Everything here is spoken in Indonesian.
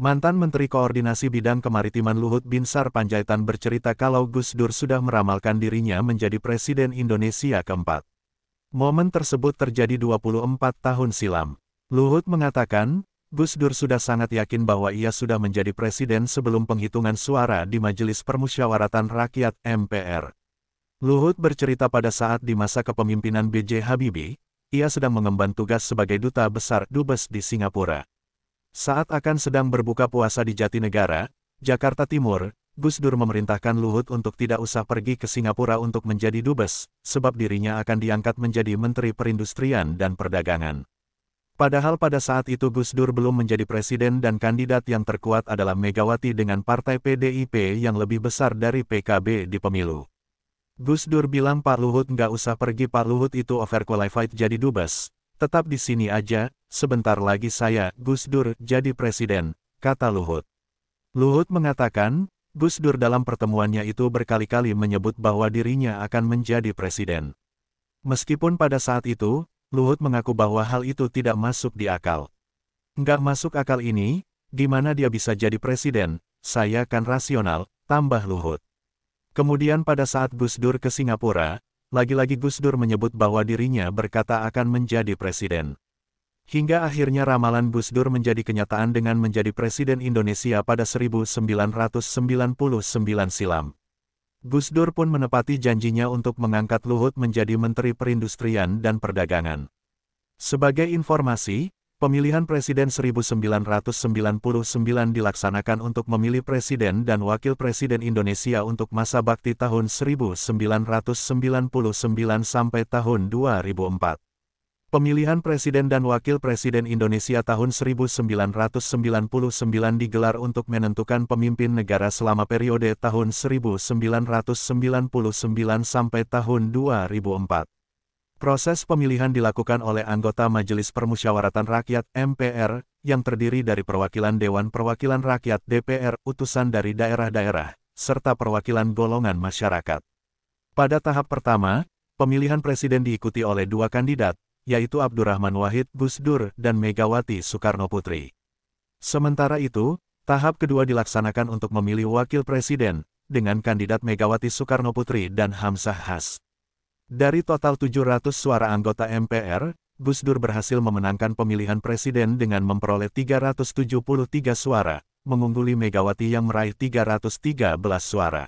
Mantan Menteri Koordinasi Bidang Kemaritiman Luhut Binsar Panjaitan bercerita kalau Gus Dur sudah meramalkan dirinya menjadi Presiden Indonesia keempat. Momen tersebut terjadi 24 tahun silam. Luhut mengatakan, Gus Dur sudah sangat yakin bahwa ia sudah menjadi presiden sebelum penghitungan suara di Majelis Permusyawaratan Rakyat MPR. Luhut bercerita pada saat di masa kepemimpinan B.J. Habibie, ia sedang mengemban tugas sebagai duta besar Dubes di Singapura. Saat akan sedang berbuka puasa di Jatinegara, Jakarta Timur, Gus Dur memerintahkan Luhut untuk tidak usah pergi ke Singapura untuk menjadi dubes, sebab dirinya akan diangkat menjadi Menteri Perindustrian dan Perdagangan. Padahal pada saat itu Gus Dur belum menjadi presiden dan kandidat yang terkuat adalah Megawati dengan partai PDIP yang lebih besar dari PKB di pemilu. Gus Dur bilang Pak Luhut nggak usah pergi Pak Luhut itu overqualified jadi dubes, Tetap di sini aja, sebentar lagi saya, Gus Dur, jadi presiden, kata Luhut. Luhut mengatakan, Gus Dur dalam pertemuannya itu berkali-kali menyebut bahwa dirinya akan menjadi presiden. Meskipun pada saat itu, Luhut mengaku bahwa hal itu tidak masuk di akal. Nggak masuk akal ini, gimana dia bisa jadi presiden, saya kan rasional, tambah Luhut. Kemudian pada saat Gus Dur ke Singapura, lagi-lagi Gus Dur menyebut bahwa dirinya berkata akan menjadi presiden. Hingga akhirnya ramalan Gus Dur menjadi kenyataan dengan menjadi presiden Indonesia pada 1999 silam. Gus Dur pun menepati janjinya untuk mengangkat Luhut menjadi Menteri Perindustrian dan Perdagangan. Sebagai informasi, Pemilihan Presiden 1999 dilaksanakan untuk memilih Presiden dan Wakil Presiden Indonesia untuk masa bakti tahun 1999 sampai tahun 2004. Pemilihan Presiden dan Wakil Presiden Indonesia tahun 1999 digelar untuk menentukan pemimpin negara selama periode tahun 1999 sampai tahun 2004. Proses pemilihan dilakukan oleh anggota Majelis Permusyawaratan Rakyat MPR, yang terdiri dari perwakilan Dewan Perwakilan Rakyat DPR, utusan dari daerah-daerah, serta perwakilan golongan masyarakat. Pada tahap pertama, pemilihan presiden diikuti oleh dua kandidat, yaitu Abdurrahman Wahid Gus Dur dan Megawati Soekarno Putri. Sementara itu, tahap kedua dilaksanakan untuk memilih wakil presiden, dengan kandidat Megawati Soekarno Putri dan Hamzah Has. Dari total 700 suara anggota MPR, Gus Dur berhasil memenangkan pemilihan presiden dengan memperoleh 373 suara, mengungguli Megawati yang meraih 313 suara.